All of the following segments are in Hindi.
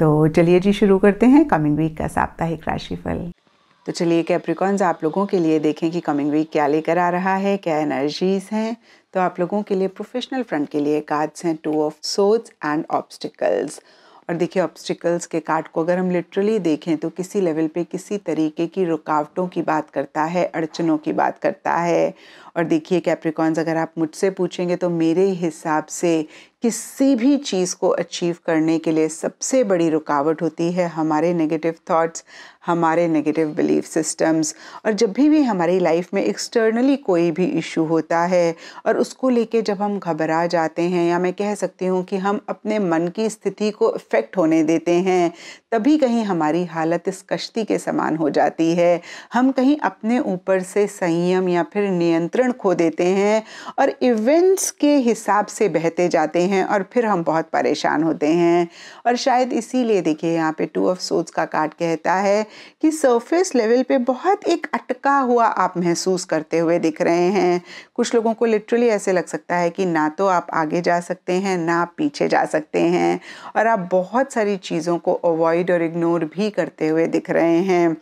तो चलिए जी शुरू करते हैं कमिंग वीक का साप्ताहिक राशिफल तो चलिए कैप्रिकॉन्स आप लोगों के लिए देखें कि कमिंग वीक क्या लेकर आ रहा है क्या एनर्जीज हैं तो आप लोगों के लिए प्रोफेशनल फ्रंट के लिए कार्ड्स हैं टू ऑफ सोच एंड ऑब्स्टिकल्स और देखिए ऑब्स्टिकल्स के कार्ड को अगर हम लिटरली देखें तो किसी लेवल पे किसी तरीके की रुकावटों की बात करता है अड़चनों की बात करता है और देखिए कैप्रिकॉन्स अगर आप मुझसे पूछेंगे तो मेरे हिसाब से किसी भी चीज़ को अचीव करने के लिए सबसे बड़ी रुकावट होती है हमारे नेगेटिव थॉट्स हमारे नेगेटिव बिलीफ सिस्टम्स और जब भी भी हमारी लाइफ में एक्सटर्नली कोई भी इशू होता है और उसको लेके जब हम घबरा जाते हैं या मैं कह सकती हूँ कि हम अपने मन की स्थिति को इफ़ेक्ट होने देते हैं तभी कहीं हमारी हालत इस कश्ती के समान हो जाती है हम कहीं अपने ऊपर से संयम या फिर नियंत्रण खो देते हैं और इवेंट्स के हिसाब से बहते जाते हैं हैं और फिर हम बहुत परेशान होते हैं और शायद इसीलिए देखिए यहाँ पे टू ऑफ सोच का कार्ड कहता है कि सरफेस लेवल पे बहुत एक अटका हुआ आप महसूस करते हुए दिख रहे हैं कुछ लोगों को लिटरली ऐसे लग सकता है कि ना तो आप आगे जा सकते हैं ना आप पीछे जा सकते हैं और आप बहुत सारी चीज़ों को अवॉइड और इग्नोर भी करते हुए दिख रहे हैं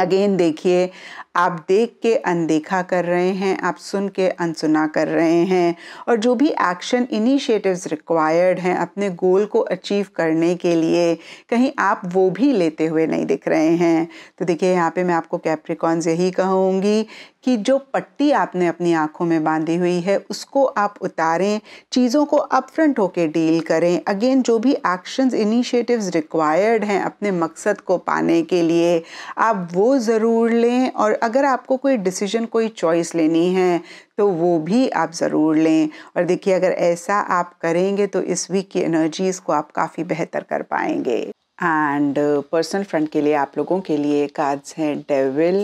अगेन देखिए आप देख के अनदेखा कर रहे हैं आप सुन के अनसुना कर रहे हैं और जो भी एक्शन इनिशिएटिव्स रिक्वायर्ड हैं अपने गोल को अचीव करने के लिए कहीं आप वो भी लेते हुए नहीं दिख रहे हैं तो देखिए यहाँ पे मैं आपको कैप्रिकॉन्स यही कहूँगी कि जो पट्टी आपने अपनी आँखों में बांधी हुई है उसको आप उतारें चीज़ों को अपफ्रंट होके डील करें अगेन जो भी एक्शंस इनिशिएटिव्स रिक्वायर्ड हैं अपने मकसद को पाने के लिए आप वो ज़रूर लें और अगर आपको कोई डिसीजन कोई चॉइस लेनी है तो वो भी आप ज़रूर लें और देखिए अगर ऐसा आप करेंगे तो इस वीक की एनर्जीज़ को आप काफ़ी बेहतर कर पाएंगे एंड पर्सनल फ्रंट के लिए आप लोगों के लिए कार्ड्स हैं डेविल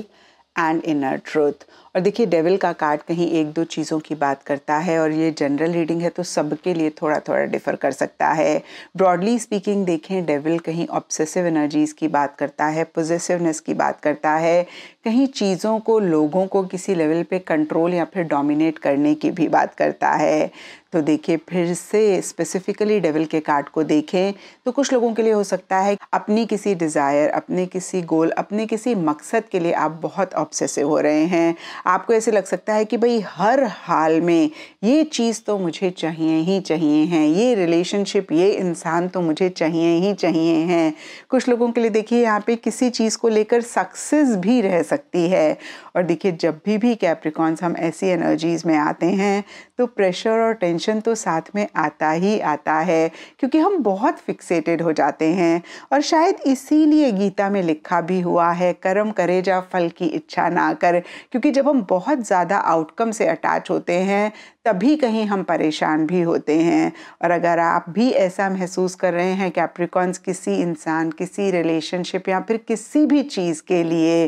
एंड इनर ट्रुथ और देखिए डेविल का कार्ड कहीं एक दो चीज़ों की बात करता है और ये जनरल रीडिंग है तो सबके लिए थोड़ा थोड़ा डिफर कर सकता है ब्रॉडली स्पीकिंग देखें डेविल कहीं ऑब्सेसिव एनर्जीज़ की बात करता है पोजेसिवनेस की बात करता है कहीं चीज़ों को लोगों को किसी लेवल पे कंट्रोल या फिर डोमिनेट करने की भी बात करता है तो देखिए फिर से स्पेसिफिकली डेविल के कार्ड को देखें तो कुछ लोगों के लिए हो सकता है अपनी किसी डिज़ायर अपने किसी गोल अपने किसी मकसद के लिए आप बहुत ऑब्सेसिव हो रहे हैं आपको ऐसे लग सकता है कि भाई हर हाल में ये चीज़ तो मुझे चाहिए ही चाहिए हैं ये रिलेशनशिप ये इंसान तो मुझे चाहिए ही चाहिए हैं कुछ लोगों के लिए देखिए यहाँ पे किसी चीज़ को लेकर सक्सेस भी रह सकती है और देखिए जब भी भी कैप्रिकॉन्स हम ऐसी एनर्जीज़ में आते हैं तो प्रेशर और टेंशन तो साथ में आता ही आता है क्योंकि हम बहुत फिक्सेटेड हो जाते हैं और शायद इसीलिए गीता में लिखा भी हुआ है कर्म करे जा फल की इच्छा ना कर क्योंकि जब हम बहुत ज़्यादा आउटकम से अटैच होते हैं तभी कहीं हम परेशान भी होते हैं और अगर आप भी ऐसा महसूस कर रहे हैं कैप्रिकॉन्स किसी इंसान किसी रिलेशनशिप या फिर किसी भी चीज़ के लिए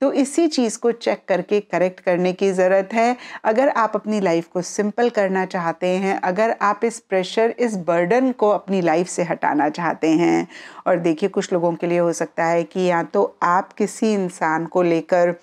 तो इसी चीज़ को चेक करके करेक्ट करने की ज़रूरत है अगर आप अपनी लाइफ को सिंपल करना चाहते हैं अगर आप इस प्रेशर इस बर्डन को अपनी लाइफ से हटाना चाहते हैं और देखिए कुछ लोगों के लिए हो सकता है कि या तो आप किसी इंसान को लेकर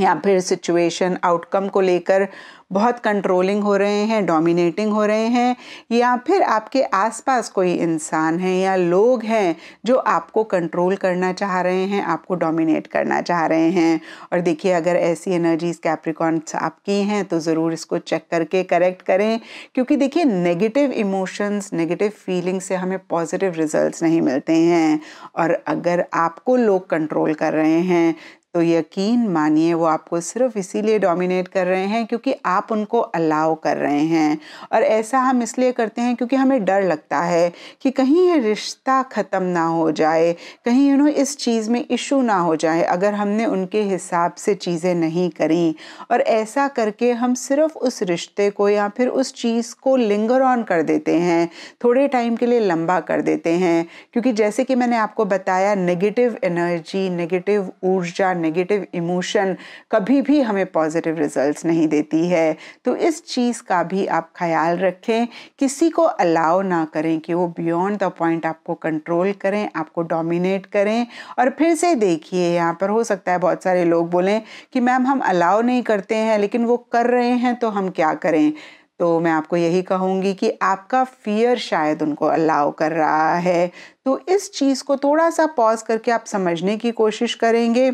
या फिर सिचुएशन आउटकम को लेकर बहुत कंट्रोलिंग हो रहे हैं डोमिनेटिंग हो रहे हैं या फिर आपके आसपास कोई इंसान है या लोग हैं जो आपको कंट्रोल करना चाह रहे हैं आपको डोमिनेट करना चाह रहे हैं और देखिए अगर ऐसी एनर्जीज कैप्रिकॉन्स आपकी हैं तो ज़रूर इसको चेक करके करेक्ट करें क्योंकि देखिए नेगेटिव इमोशंस नेगेटिव फीलिंग से हमें पॉजिटिव रिजल्ट नहीं मिलते हैं और अगर आपको लोग कंट्रोल कर रहे हैं तो यकीन मानिए वो आपको सिर्फ इसीलिए डोमिनेट कर रहे हैं क्योंकि आप उनको अलाउ कर रहे हैं और ऐसा हम इसलिए करते हैं क्योंकि हमें डर लगता है कि कहीं ये रिश्ता ख़त्म ना हो जाए कहीं यू नो इस चीज़ में इशू ना हो जाए अगर हमने उनके हिसाब से चीज़ें नहीं करी और ऐसा करके हम सिर्फ उस रिश्ते को या फिर उस चीज़ को लिंगर ऑन कर देते हैं थोड़े टाइम के लिए लंबा कर देते हैं क्योंकि जैसे कि मैंने आपको बताया नेगेटिव एनर्जी नेगेटिव ऊर्जा नेगेटिव इमोशन कभी भी हमें पॉजिटिव रिजल्ट्स नहीं देती है तो इस चीज़ का भी आप ख्याल रखें किसी को अलाउ ना करें कि वो बियॉन्ड द पॉइंट आपको कंट्रोल करें आपको डोमिनेट करें और फिर से देखिए यहाँ पर हो सकता है बहुत सारे लोग बोलें कि मैम हम अलाउ नहीं करते हैं लेकिन वो कर रहे हैं तो हम क्या करें तो मैं आपको यही कहूँगी कि आपका फियर शायद उनको अलाउ कर रहा है तो इस चीज़ को थोड़ा सा पॉज करके आप समझने की कोशिश करेंगे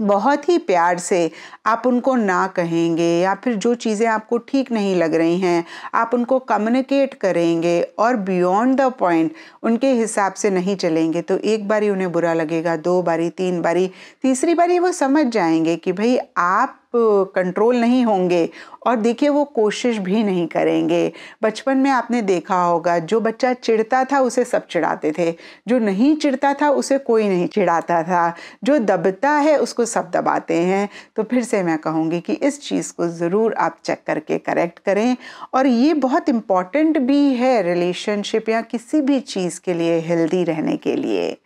बहुत ही प्यार से आप उनको ना कहेंगे या फिर जो चीज़ें आपको ठीक नहीं लग रही हैं आप उनको कम्युनिकेट करेंगे और बियॉन्ड द पॉइंट उनके हिसाब से नहीं चलेंगे तो एक बारी उन्हें बुरा लगेगा दो बारी तीन बारी तीसरी बारी वो समझ जाएंगे कि भाई आप कंट्रोल नहीं होंगे और देखिए वो कोशिश भी नहीं करेंगे बचपन में आपने देखा होगा जो बच्चा चिढ़ता था उसे सब चिढ़ाते थे जो नहीं चिढ़ता था उसे कोई नहीं चिढ़ाता था जो दबता है उसको सब दबाते हैं तो फिर से मैं कहूँगी कि इस चीज़ को ज़रूर आप चेक करके करेक्ट करें और ये बहुत इम्पॉर्टेंट भी है रिलेशनशिप या किसी भी चीज़ के लिए हेल्दी रहने के लिए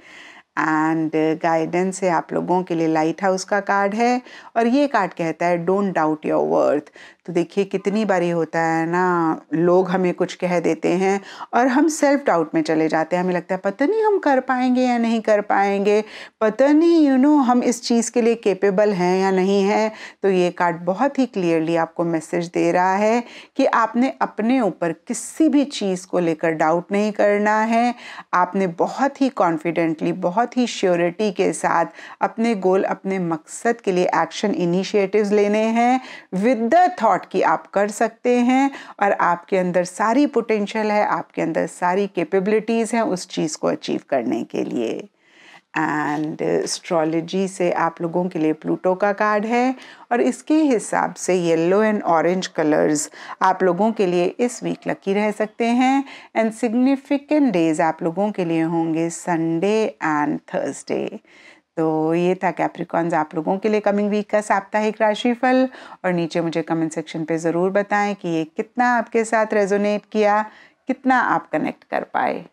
एंड गाइडेंस uh, है आप लोगों के लिए लाइट हाउस का कार्ड है और ये कार्ड कहता है डोंट डाउट योर वर्थ तो देखिए कितनी बारी होता है ना लोग हमें कुछ कह देते हैं और हम सेल्फ डाउट में चले जाते हैं हमें लगता है पता नहीं हम कर पाएंगे या नहीं कर पाएंगे पता नहीं यू you नो know, हम इस चीज़ के लिए केपेबल हैं या नहीं है तो ये कार्ड बहुत ही क्लियरली आपको मैसेज दे रहा है कि आपने अपने ऊपर किसी भी चीज़ को लेकर डाउट नहीं करना है आपने बहुत ही कॉन्फिडेंटली बहुत बहुत ही श्योरिटी के साथ अपने गोल अपने मकसद के लिए एक्शन इनिशिएटिव्स लेने हैं विद द थॉट कि आप कर सकते हैं और आपके अंदर सारी पोटेंशियल है आपके अंदर सारी कैपेबिलिटीज़ हैं उस चीज़ को अचीव करने के लिए एंड एस्ट्रोलॉजी से आप लोगों के लिए प्लूटो का कार्ड है और इसके हिसाब से येलो एंड ऑरेंज कलर्स आप लोगों के लिए इस वीक लकी रह सकते हैं एंड सिग्निफिकेंट डेज आप लोगों के लिए होंगे संडे एंड थर्सडे तो ये था कैप्रिकॉन्स आप लोगों के लिए कमिंग वीक का साप्ताहिक राशिफल और नीचे मुझे कमेंट सेक्शन पे ज़रूर बताएं कि ये कितना आपके साथ रेजोनेट किया कितना आप कनेक्ट कर पाए